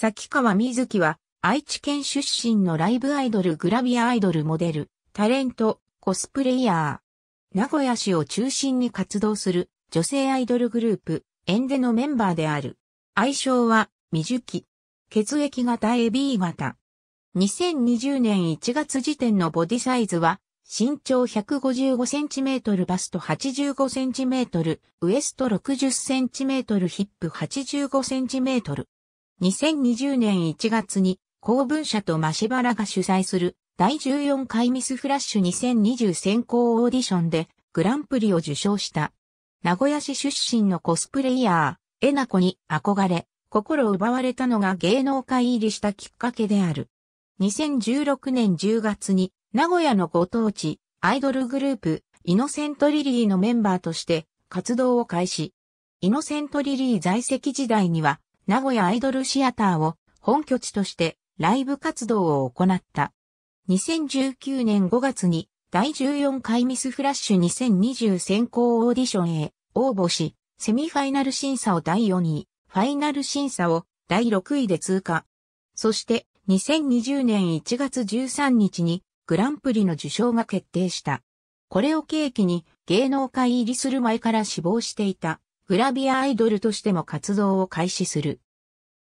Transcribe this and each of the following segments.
崎川瑞希は、愛知県出身のライブアイドル、グラビアアイドル、モデル、タレント、コスプレイヤー。名古屋市を中心に活動する女性アイドルグループ、エンデのメンバーである。愛称は、熟期。血液型 AB 型。2020年1月時点のボディサイズは、身長 155cm バスト 85cm、ウエスト 60cm ヒップ 85cm。2020年1月に公文社とマシバラが主催する第14回ミスフラッシュ2020選考オーディションでグランプリを受賞した。名古屋市出身のコスプレイヤー、エナコに憧れ、心を奪われたのが芸能界入りしたきっかけである。2016年10月に名古屋のご当地、アイドルグループ、イノセントリリーのメンバーとして活動を開始。イノセントリリー在籍時代には名古屋アイドルシアターを本拠地としてライブ活動を行った。2019年5月に第14回ミスフラッシュ2020選考オーディションへ応募し、セミファイナル審査を第4位、ファイナル審査を第6位で通過。そして2020年1月13日にグランプリの受賞が決定した。これを契機に芸能界入りする前から死亡していたグラビアアイドルとしても活動を開始する。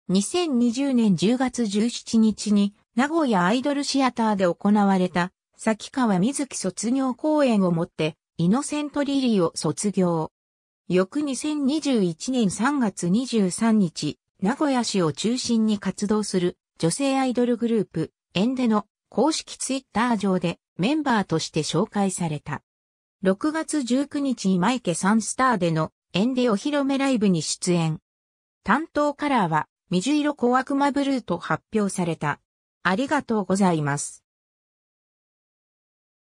2020年10月17日に名古屋アイドルシアターで行われた、崎川瑞希卒業公演をもって、イノセントリリーを卒業。翌2021年3月23日、名古屋市を中心に活動する女性アイドルグループ、エンデの公式ツイッター上でメンバーとして紹介された。6月19日にマイケサンスターでのエンデお披露目ライブに出演。担当カラーは水色小悪魔ブルーと発表された。ありがとうございます。